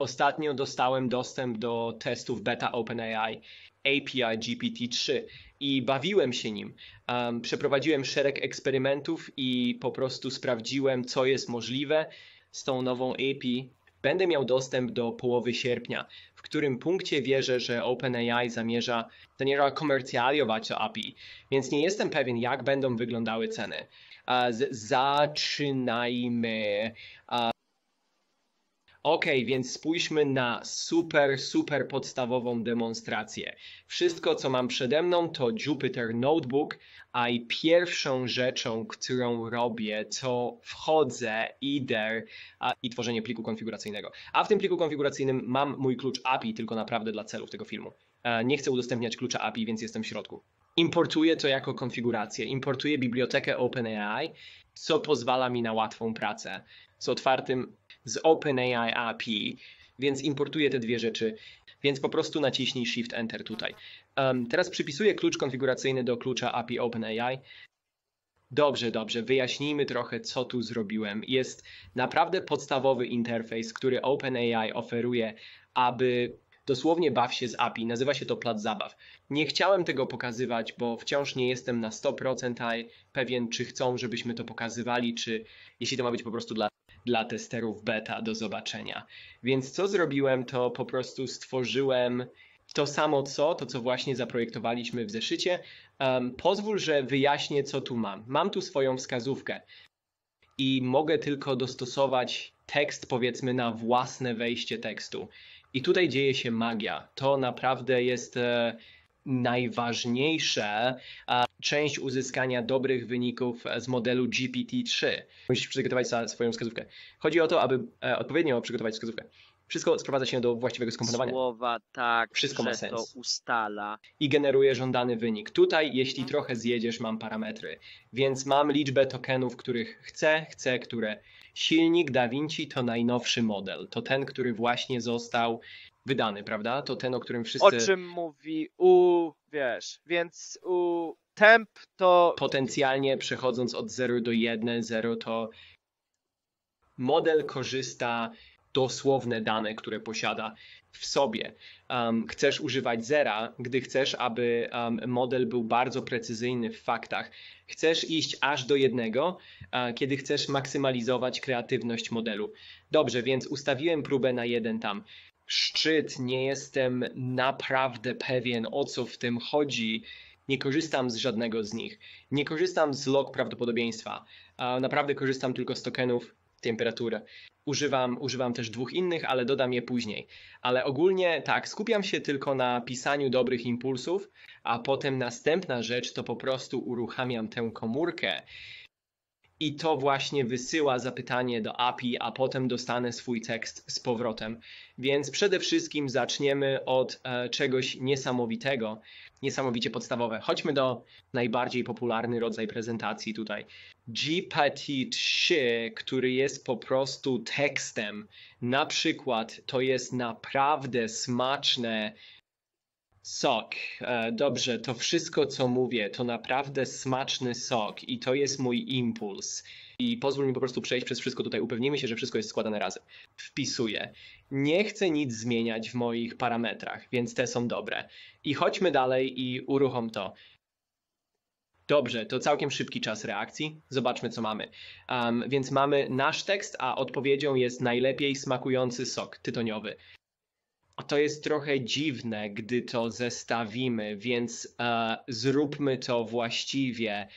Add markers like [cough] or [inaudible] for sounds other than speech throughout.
Ostatnio dostałem dostęp do testów beta OpenAI API GPT-3 i bawiłem się nim. Um, przeprowadziłem szereg eksperymentów i po prostu sprawdziłem, co jest możliwe z tą nową API. Będę miał dostęp do połowy sierpnia, w którym punkcie wierzę, że OpenAI zamierza, zamierza komercjalizować to API, więc nie jestem pewien, jak będą wyglądały ceny. Uh, zaczynajmy. Uh, Ok, więc spójrzmy na super, super podstawową demonstrację. Wszystko, co mam przede mną, to Jupyter Notebook, a i pierwszą rzeczą, którą robię, to wchodzę, idę a, i tworzenie pliku konfiguracyjnego. A w tym pliku konfiguracyjnym mam mój klucz API tylko naprawdę dla celów tego filmu. E, nie chcę udostępniać klucza API, więc jestem w środku. Importuję to jako konfigurację. Importuję bibliotekę OpenAI, co pozwala mi na łatwą pracę z otwartym z OpenAI API, więc importuję te dwie rzeczy, więc po prostu naciśnij Shift Enter tutaj. Um, teraz przypisuję klucz konfiguracyjny do klucza API OpenAI. Dobrze, dobrze, wyjaśnijmy trochę, co tu zrobiłem. Jest naprawdę podstawowy interfejs, który OpenAI oferuje, aby dosłownie baw się z API. Nazywa się to plac zabaw. Nie chciałem tego pokazywać, bo wciąż nie jestem na 100% pewien, czy chcą, żebyśmy to pokazywali, czy jeśli to ma być po prostu dla dla testerów beta do zobaczenia. Więc co zrobiłem, to po prostu stworzyłem to samo co, to co właśnie zaprojektowaliśmy w zeszycie. Um, pozwól, że wyjaśnię, co tu mam. Mam tu swoją wskazówkę i mogę tylko dostosować tekst, powiedzmy, na własne wejście tekstu. I tutaj dzieje się magia. To naprawdę jest. E, najważniejsze część uzyskania dobrych wyników z modelu GPT-3. Musisz przygotować swoją wskazówkę. Chodzi o to, aby e, odpowiednio przygotować wskazówkę. Wszystko sprowadza się do właściwego skomponowania. Słowa, tak, Wszystko ma sens. to ustala. I generuje żądany wynik. Tutaj, jeśli trochę zjedziesz, mam parametry. Więc mam liczbę tokenów, których chcę, chcę, które... Silnik DaVinci to najnowszy model. To ten, który właśnie został wydany, prawda? To ten, o którym wszyscy... O czym mówi u... wiesz, więc u... Temp to... Potencjalnie przechodząc od 0 do 1, 0 to model korzysta dosłowne dane, które posiada w sobie. Um, chcesz używać zera, gdy chcesz, aby um, model był bardzo precyzyjny w faktach. Chcesz iść aż do jednego, uh, kiedy chcesz maksymalizować kreatywność modelu. Dobrze, więc ustawiłem próbę na jeden tam. Szczyt, nie jestem naprawdę pewien o co w tym chodzi. Nie korzystam z żadnego z nich. Nie korzystam z log prawdopodobieństwa. E, naprawdę korzystam tylko z tokenów temperaturę. Używam, używam też dwóch innych, ale dodam je później. Ale ogólnie tak, skupiam się tylko na pisaniu dobrych impulsów, a potem następna rzecz to po prostu uruchamiam tę komórkę i to właśnie wysyła zapytanie do API, a potem dostanę swój tekst z powrotem. Więc przede wszystkim zaczniemy od e, czegoś niesamowitego, niesamowicie podstawowe. Chodźmy do najbardziej popularny rodzaj prezentacji tutaj. GPT-3, który jest po prostu tekstem. Na przykład to jest naprawdę smaczne Sok. E, dobrze, to wszystko, co mówię, to naprawdę smaczny sok i to jest mój impuls. I pozwól mi po prostu przejść przez wszystko tutaj, upewnijmy się, że wszystko jest składane razem. Wpisuję. Nie chcę nic zmieniać w moich parametrach, więc te są dobre. I chodźmy dalej i uruchom to. Dobrze, to całkiem szybki czas reakcji. Zobaczmy, co mamy. Um, więc mamy nasz tekst, a odpowiedzią jest najlepiej smakujący sok tytoniowy to jest trochę dziwne, gdy to zestawimy, więc e, zróbmy to właściwie.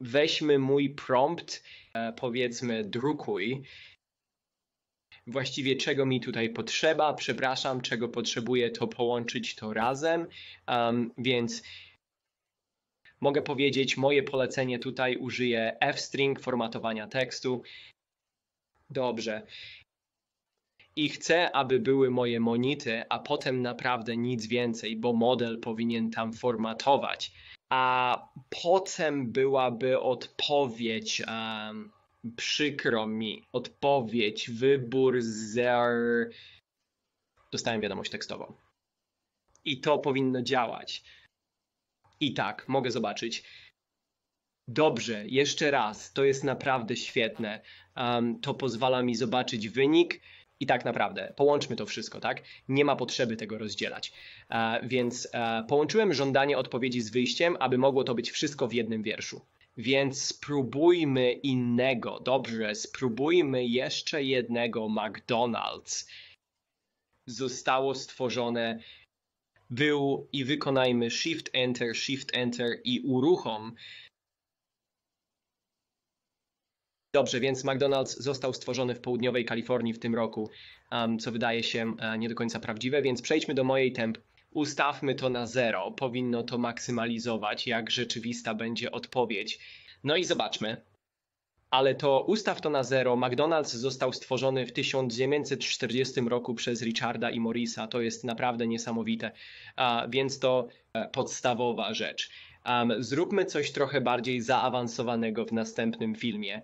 weźmy mój prompt, e, powiedzmy drukuj. Właściwie czego mi tutaj potrzeba, przepraszam, czego potrzebuję, to połączyć to razem. Um, więc mogę powiedzieć, moje polecenie tutaj użyję f-string formatowania tekstu. Dobrze i chcę, aby były moje monity, a potem naprawdę nic więcej, bo model powinien tam formatować. A potem byłaby odpowiedź, um, przykro mi, odpowiedź, wybór zer. Dostałem wiadomość tekstową. I to powinno działać. I tak, mogę zobaczyć. Dobrze, jeszcze raz, to jest naprawdę świetne. Um, to pozwala mi zobaczyć wynik i tak naprawdę połączmy to wszystko, tak? Nie ma potrzeby tego rozdzielać. E, więc e, połączyłem żądanie odpowiedzi z wyjściem, aby mogło to być wszystko w jednym wierszu. Więc spróbujmy innego. Dobrze, spróbujmy jeszcze jednego McDonald's. Zostało stworzone był i wykonajmy Shift Enter, Shift Enter i uruchom Dobrze, więc McDonald's został stworzony w południowej Kalifornii w tym roku, um, co wydaje się e, nie do końca prawdziwe, więc przejdźmy do mojej temp. Ustawmy to na zero, powinno to maksymalizować, jak rzeczywista będzie odpowiedź. No i zobaczmy. Ale to ustaw to na zero. McDonald's został stworzony w 1940 roku przez Richarda i Morrisa. To jest naprawdę niesamowite, więc to e, podstawowa rzecz. Um, zróbmy coś trochę bardziej zaawansowanego w następnym filmie.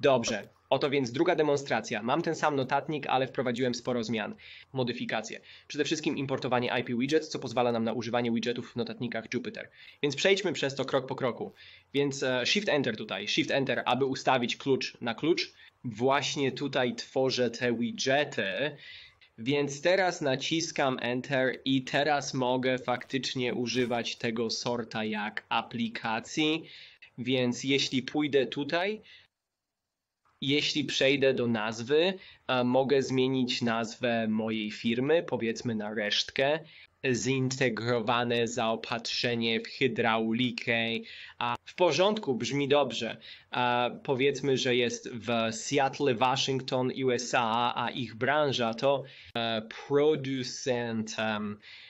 Dobrze. Oto więc druga demonstracja. Mam ten sam notatnik, ale wprowadziłem sporo zmian. Modyfikacje. Przede wszystkim importowanie IP widget, co pozwala nam na używanie widgetów w notatnikach Jupyter. Więc przejdźmy przez to krok po kroku. Więc e, Shift Enter tutaj, Shift Enter, aby ustawić klucz na klucz. Właśnie tutaj tworzę te widgety. Więc teraz naciskam Enter i teraz mogę faktycznie używać tego sorta jak aplikacji. Więc jeśli pójdę tutaj, jeśli przejdę do nazwy, mogę zmienić nazwę mojej firmy, powiedzmy na resztkę, zintegrowane zaopatrzenie w hydraulikę. A w porządku, brzmi dobrze. powiedzmy, że jest w Seattle, Washington, USA, a ich branża to e, producent,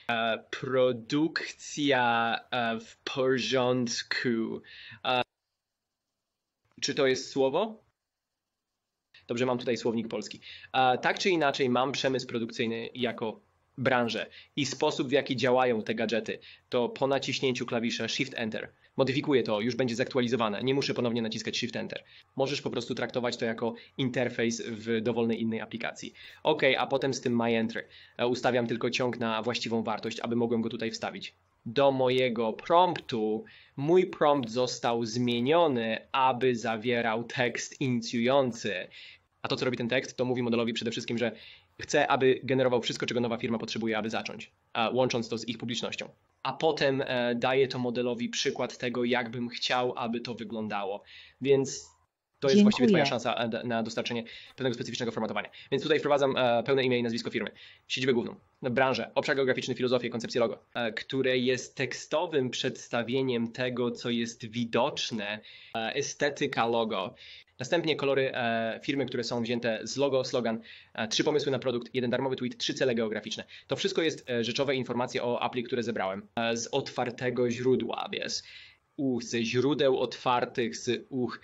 e, produkcja e, w porządku. czy to jest słowo? Dobrze, mam tutaj słownik polski. Tak czy inaczej, mam przemysł produkcyjny jako branżę i sposób, w jaki działają te gadżety, to po naciśnięciu klawisza Shift Enter. Modyfikuję to, już będzie zaktualizowane, nie muszę ponownie naciskać Shift Enter. Możesz po prostu traktować to jako interfejs w dowolnej innej aplikacji. OK, a potem z tym My Enter. Ustawiam tylko ciąg na właściwą wartość, aby mogłem go tutaj wstawić. Do mojego promptu mój prompt został zmieniony, aby zawierał tekst inicjujący. A to, co robi ten tekst, to mówi modelowi przede wszystkim, że chce, aby generował wszystko, czego nowa firma potrzebuje, aby zacząć, łącząc to z ich publicznością. A potem e, daje to modelowi przykład tego, jakbym chciał, aby to wyglądało. Więc to jest Dziękuję. właściwie Twoja szansa e, na dostarczenie pewnego specyficznego formatowania. Więc tutaj wprowadzam e, pełne imię i nazwisko firmy, siedzibę główną, branżę, obszar geograficzny, filozofię, koncepcję logo, e, które jest tekstowym przedstawieniem tego, co jest widoczne, estetyka logo. Następnie kolory firmy, które są wzięte z logo, slogan, trzy pomysły na produkt, jeden darmowy tweet, trzy cele geograficzne. To wszystko jest rzeczowe informacje o appli, które zebrałem z otwartego źródła, wiesz. uch, ze źródeł otwartych, z uch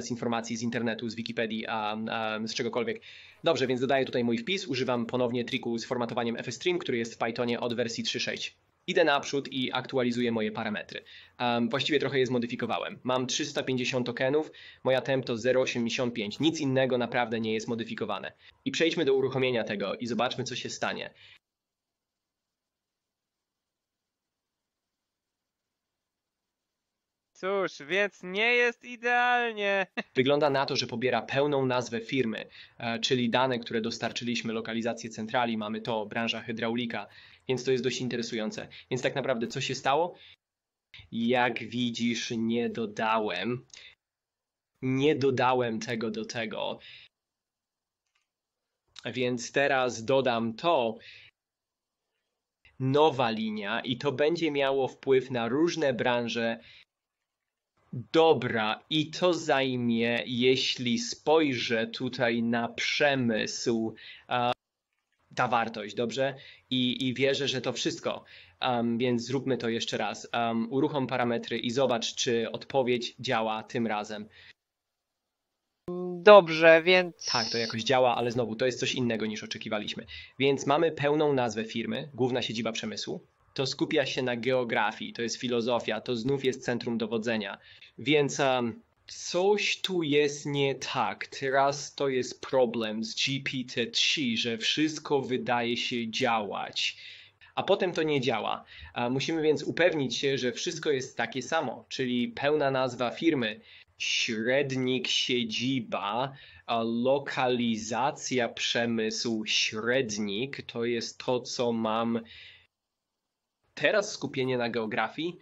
z informacji z internetu, z Wikipedii, a, a, z czegokolwiek. Dobrze, więc dodaję tutaj mój wpis, używam ponownie triku z formatowaniem fstream, który jest w Pythonie od wersji 3.6. Idę naprzód i aktualizuję moje parametry. Um, właściwie trochę je zmodyfikowałem. Mam 350 tokenów, moja temp to 0,85. Nic innego naprawdę nie jest modyfikowane. I przejdźmy do uruchomienia tego i zobaczmy, co się stanie. Cóż, więc nie jest idealnie. [laughs] Wygląda na to, że pobiera pełną nazwę firmy, e, czyli dane, które dostarczyliśmy, lokalizację centrali, mamy to, branża hydraulika, więc to jest dość interesujące. Więc tak naprawdę, co się stało? Jak widzisz, nie dodałem. Nie dodałem tego do tego. Więc teraz dodam to, nowa linia i to będzie miało wpływ na różne branże Dobra, i to zajmie, jeśli spojrzę tutaj na przemysł, ta wartość, dobrze? I, I wierzę, że to wszystko. Um, więc zróbmy to jeszcze raz. Um, uruchom parametry i zobacz, czy odpowiedź działa tym razem. Dobrze, więc. Tak, to jakoś działa, ale znowu to jest coś innego niż oczekiwaliśmy. Więc mamy pełną nazwę firmy, główna siedziba przemysłu, to skupia się na geografii, to jest filozofia, to znów jest centrum dowodzenia. Więc um, coś tu jest nie tak. Teraz to jest problem z GPT-3, że wszystko wydaje się działać. A potem to nie działa. Musimy więc upewnić się, że wszystko jest takie samo, czyli pełna nazwa firmy, średnik siedziba, lokalizacja przemysłu, średnik to jest to, co mam teraz skupienie na geografii.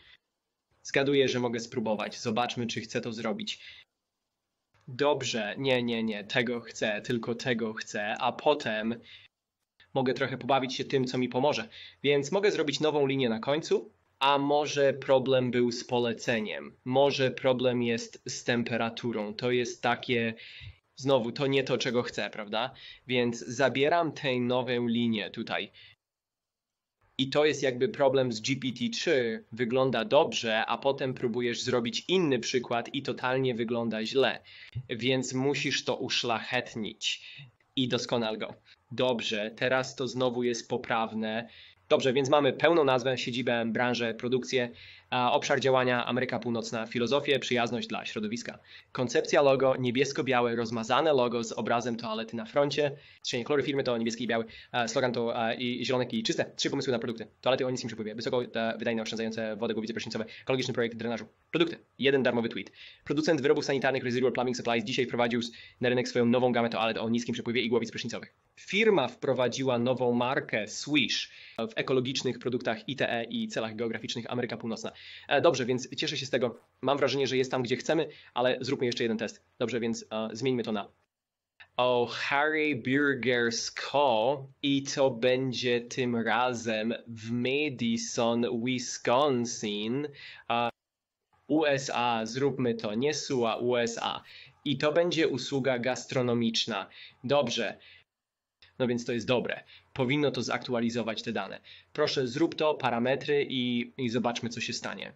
Zgaduję, że mogę spróbować. Zobaczmy, czy chcę to zrobić. Dobrze, nie, nie, nie, tego chcę, tylko tego chcę, a potem mogę trochę pobawić się tym, co mi pomoże. Więc mogę zrobić nową linię na końcu, a może problem był z poleceniem, może problem jest z temperaturą. To jest takie, znowu, to nie to, czego chcę, prawda? Więc zabieram tę nową linię tutaj i to jest jakby problem z GPT-3, wygląda dobrze, a potem próbujesz zrobić inny przykład i totalnie wygląda źle. Więc musisz to uszlachetnić i doskonal go. Dobrze, teraz to znowu jest poprawne. Dobrze, więc mamy pełną nazwę, siedzibę, branżę, produkcję, obszar działania Ameryka Północna, filozofię, przyjazność dla środowiska. Koncepcja logo, niebiesko-białe, rozmazane logo z obrazem toalety na froncie. Czyli kolory firmy to niebieski i biały, slogan to i zielone i czyste. Trzy pomysły na produkty. Toalety o niskim przepływie, wysoko wydajne, oszczędzające wodę, głowice prysznicowe, ekologiczny projekt drenażu. Produkty. Jeden darmowy tweet. Producent wyrobów sanitarnych Residual Plumbing Supplies dzisiaj wprowadził na rynek swoją nową gamę toalet o niskim przepływie i głowic prysznicowych. Firma wprowadziła nową markę Swish w ekologicznych produktach ITE i celach geograficznych Ameryka Północna. E, dobrze, więc cieszę się z tego. Mam wrażenie, że jest tam, gdzie chcemy, ale zróbmy jeszcze jeden test. Dobrze, więc e, zmieńmy to na o Harry Burger's Co i to będzie tym razem w Madison, Wisconsin, e, USA. Zróbmy to, nie SUA, USA. I to będzie usługa gastronomiczna. Dobrze. No więc to jest dobre powinno to zaktualizować te dane. Proszę zrób to, parametry i, i zobaczmy co się stanie.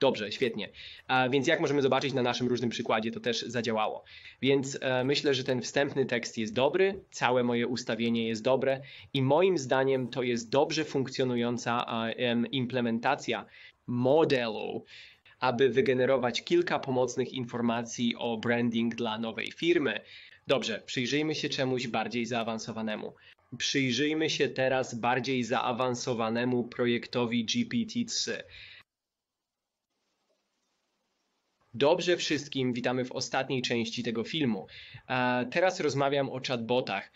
Dobrze, świetnie. A więc jak możemy zobaczyć na naszym różnym przykładzie, to też zadziałało. Więc e, myślę, że ten wstępny tekst jest dobry, całe moje ustawienie jest dobre i moim zdaniem to jest dobrze funkcjonująca e, implementacja modelu, aby wygenerować kilka pomocnych informacji o branding dla nowej firmy. Dobrze, przyjrzyjmy się czemuś bardziej zaawansowanemu. Przyjrzyjmy się teraz bardziej zaawansowanemu projektowi GPT-3. Dobrze wszystkim, witamy w ostatniej części tego filmu. E, teraz rozmawiam o chatbotach.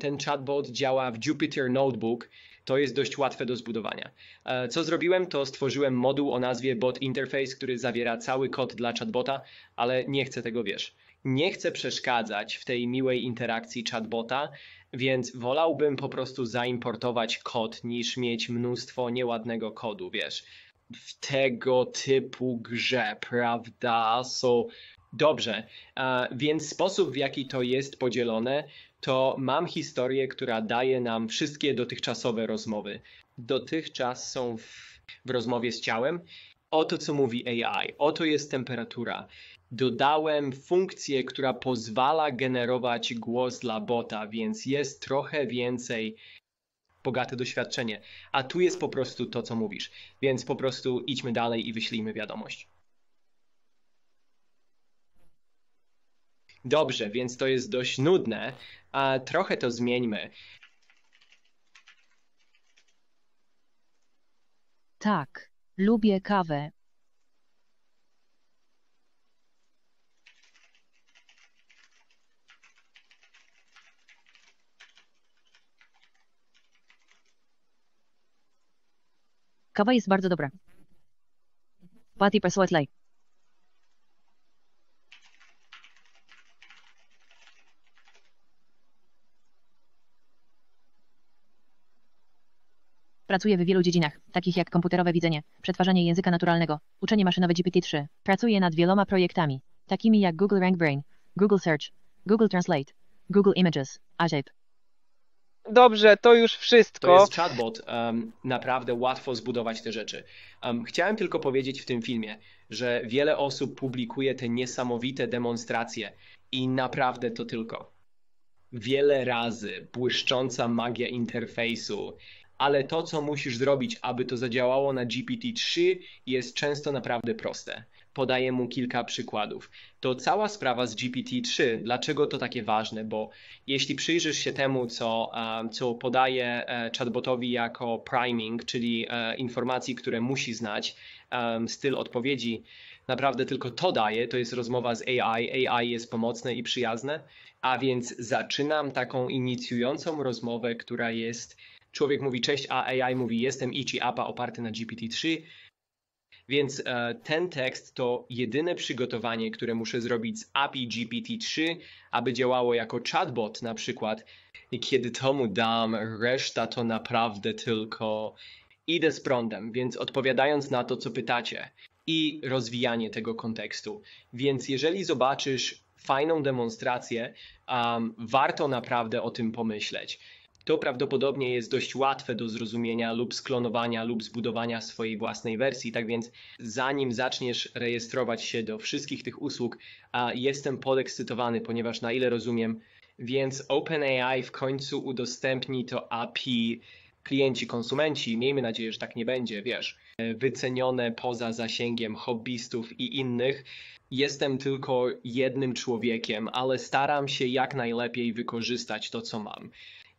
Ten chatbot działa w Jupyter Notebook, to jest dość łatwe do zbudowania. E, co zrobiłem, to stworzyłem moduł o nazwie Bot Interface, który zawiera cały kod dla chatbota, ale nie chcę tego wiesz. Nie chcę przeszkadzać w tej miłej interakcji chatbota, więc wolałbym po prostu zaimportować kod niż mieć mnóstwo nieładnego kodu, wiesz. W tego typu grze, prawda? So Dobrze, więc sposób w jaki to jest podzielone, to mam historię, która daje nam wszystkie dotychczasowe rozmowy. Dotychczas są w, w rozmowie z ciałem. Oto co mówi AI, oto jest temperatura. Dodałem funkcję, która pozwala generować głos dla bota, więc jest trochę więcej bogate doświadczenie. A tu jest po prostu to, co mówisz. Więc po prostu idźmy dalej i wyślijmy wiadomość. dobrze, więc to jest dość nudne, a trochę to zmieńmy. Tak, lubię kawę. Kawa jest bardzo dobra. Pati Pessoa Pracuje w wielu dziedzinach, takich jak komputerowe widzenie, przetwarzanie języka naturalnego, uczenie maszynowe GPT-3. Pracuje nad wieloma projektami, takimi jak Google Rank Brain, Google Search, Google Translate, Google Images, Ajape. Dobrze, to już wszystko. To jest chatbot. Um, naprawdę łatwo zbudować te rzeczy. Um, chciałem tylko powiedzieć w tym filmie, że wiele osób publikuje te niesamowite demonstracje i naprawdę to tylko. Wiele razy błyszcząca magia interfejsu ale to, co musisz zrobić, aby to zadziałało na GPT-3, jest często naprawdę proste. Podaję mu kilka przykładów. To cała sprawa z GPT-3, dlaczego to takie ważne, bo jeśli przyjrzysz się temu, co, e, co podaje e, chatbotowi jako priming, czyli e, informacji, które musi znać, styl odpowiedzi, naprawdę tylko to daje, to jest rozmowa z AI, AI jest pomocne i przyjazne, a więc zaczynam taką inicjującą rozmowę, która jest człowiek mówi cześć, a AI mówi jestem Ichi Apa oparty na GPT-3. Więc e, ten tekst to jedyne przygotowanie, które muszę zrobić z API GPT-3, aby działało jako chatbot na przykład. I kiedy to mu dam, reszta to naprawdę tylko idę z prądem, więc odpowiadając na to, co pytacie i rozwijanie tego kontekstu. Więc jeżeli zobaczysz fajną demonstrację, um, warto naprawdę o tym pomyśleć to prawdopodobnie jest dość łatwe do zrozumienia lub sklonowania lub zbudowania swojej własnej wersji. Tak więc, zanim zaczniesz rejestrować się do wszystkich tych usług, a jestem podekscytowany, ponieważ na ile rozumiem, więc OpenAI w końcu udostępni to API klienci, konsumenci, miejmy nadzieję, że tak nie będzie, wiesz, wycenione poza zasięgiem hobbystów i innych. Jestem tylko jednym człowiekiem, ale staram się jak najlepiej wykorzystać to, co mam.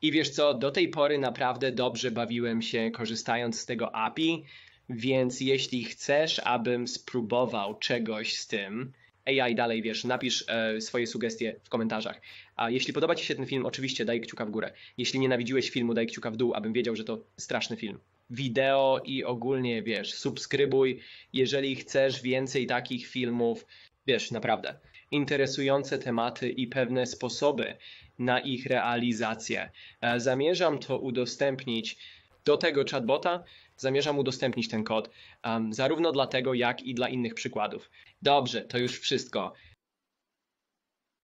I wiesz co, do tej pory naprawdę dobrze bawiłem się korzystając z tego API, więc jeśli chcesz, abym spróbował czegoś z tym, AI dalej, wiesz, napisz e, swoje sugestie w komentarzach. A jeśli podoba Ci się ten film, oczywiście daj kciuka w górę. Jeśli nienawidziłeś filmu, daj kciuka w dół, abym wiedział, że to straszny film. Wideo i ogólnie, wiesz, subskrybuj, jeżeli chcesz więcej takich filmów, wiesz, naprawdę. Interesujące tematy i pewne sposoby, na ich realizację. E, zamierzam to udostępnić do tego chatbota, zamierzam udostępnić ten kod, um, zarówno dla tego, jak i dla innych przykładów. Dobrze, to już wszystko.